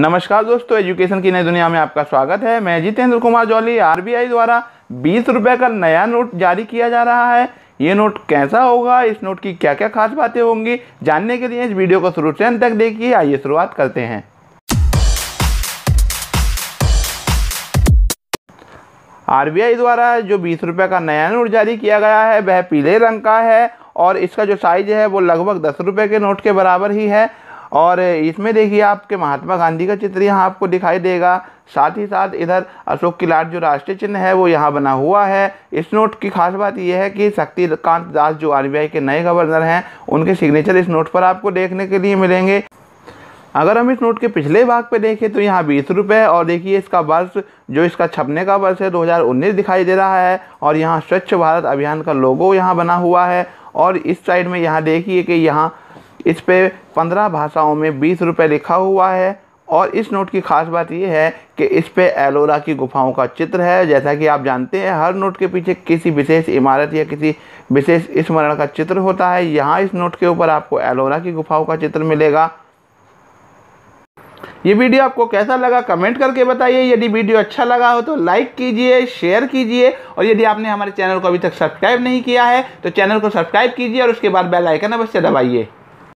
नमस्कार दोस्तों एजुकेशन की नई दुनिया में आपका स्वागत है मैं जितेंद्र कुमार जौली आरबीआई द्वारा बीस रुपये का नया नोट जारी किया जा रहा है ये नोट कैसा होगा इस नोट की क्या क्या खास बातें होंगी जानने के लिए इस वीडियो को शुरू से अंत तक देखिए आइए शुरुआत करते हैं आरबीआई द्वारा जो बीस रुपये का नया नोट जारी किया गया है वह पीले रंग का है और इसका जो साइज है वो लगभग दस रुपये के नोट के बराबर ही है और इसमें देखिए आपके महात्मा गांधी का चित्र यहाँ आपको दिखाई देगा साथ ही साथ इधर अशोक किलाट जो राष्ट्रीय चिन्ह है वो यहाँ बना हुआ है इस नोट की खास बात यह है कि शक्तिकांत दास जो आरबीआई के नए गवर्नर हैं उनके सिग्नेचर इस नोट पर आपको देखने के लिए मिलेंगे अगर हम इस नोट के पिछले भाग पे देखें तो यहाँ बीस रुपये और देखिए इसका वर्ष जो इसका छपने का वर्ष है दो दिखाई दे रहा है और यहाँ स्वच्छ भारत अभियान का लोगो यहाँ बना हुआ है और इस साइड में यहाँ देखिए कि यहाँ इस पर पंद्रह भाषाओं में बीस रुपये लिखा हुआ है और इस नोट की खास बात यह है कि इस पे एलोरा की गुफाओं का चित्र है जैसा कि आप जानते हैं हर नोट के पीछे किसी विशेष इमारत या किसी विशेष स्मरण का चित्र होता है यहाँ इस नोट के ऊपर आपको एलोरा की गुफाओं का चित्र मिलेगा ये वीडियो आपको कैसा लगा कमेंट करके बताइए यदि वीडियो अच्छा लगा हो तो लाइक कीजिए शेयर कीजिए और यदि आपने हमारे चैनल को अभी तक सब्सक्राइब नहीं किया है तो चैनल को सब्सक्राइब कीजिए और उसके बाद बेल आइकन अवश्य दबाइए